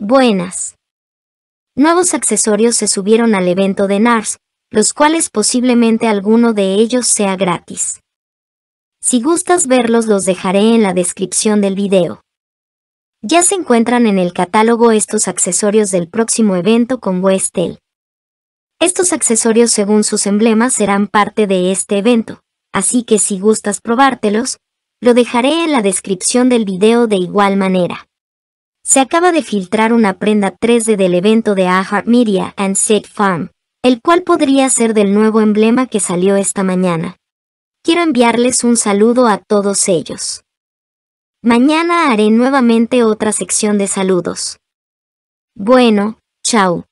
Buenas. Nuevos accesorios se subieron al evento de NARS, los cuales posiblemente alguno de ellos sea gratis. Si gustas verlos los dejaré en la descripción del video. Ya se encuentran en el catálogo estos accesorios del próximo evento con Westel. Estos accesorios según sus emblemas serán parte de este evento, así que si gustas probártelos, lo dejaré en la descripción del video de igual manera. Se acaba de filtrar una prenda 3D del evento de Media and Sick Farm, el cual podría ser del nuevo emblema que salió esta mañana. Quiero enviarles un saludo a todos ellos. Mañana haré nuevamente otra sección de saludos. Bueno, chao.